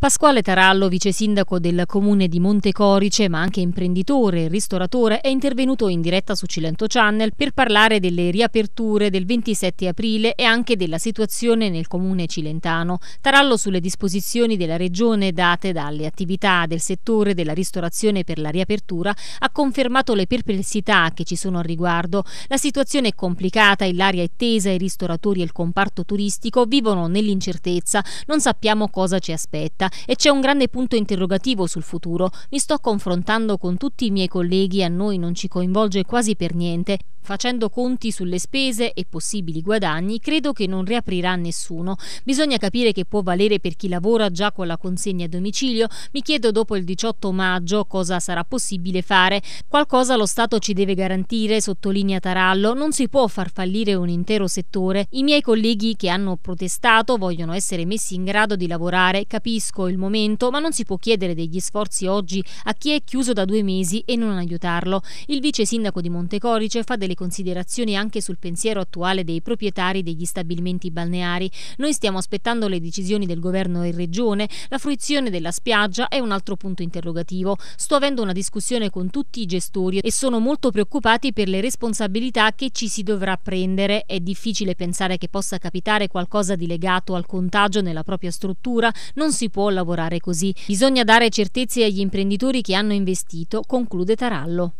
Pasquale Tarallo, vice sindaco del comune di Montecorice, ma anche imprenditore e ristoratore, è intervenuto in diretta su Cilento Channel per parlare delle riaperture del 27 aprile e anche della situazione nel comune cilentano. Tarallo sulle disposizioni della regione date dalle attività del settore della ristorazione per la riapertura ha confermato le perplessità che ci sono al riguardo. La situazione è complicata e l'aria è tesa, i ristoratori e il comparto turistico vivono nell'incertezza, non sappiamo cosa ci aspetta e c'è un grande punto interrogativo sul futuro. Mi sto confrontando con tutti i miei colleghi, a noi non ci coinvolge quasi per niente. Facendo conti sulle spese e possibili guadagni, credo che non riaprirà nessuno. Bisogna capire che può valere per chi lavora già con la consegna a domicilio. Mi chiedo dopo il 18 maggio cosa sarà possibile fare. Qualcosa lo Stato ci deve garantire, sottolinea Tarallo. Non si può far fallire un intero settore. I miei colleghi che hanno protestato vogliono essere messi in grado di lavorare, capisco critico il momento, ma non si può chiedere degli sforzi oggi a chi è chiuso da due mesi e non aiutarlo. Il vice sindaco di Montecorice fa delle considerazioni anche sul pensiero attuale dei proprietari degli stabilimenti balneari. Noi stiamo aspettando le decisioni del governo e regione, la fruizione della spiaggia è un altro punto interrogativo. Sto avendo una discussione con tutti i gestori e sono molto preoccupati per le responsabilità che ci si dovrà prendere. È difficile pensare che possa capitare qualcosa di legato al contagio nella propria struttura, non si può lavorare così. Bisogna dare certezze agli imprenditori che hanno investito, conclude Tarallo.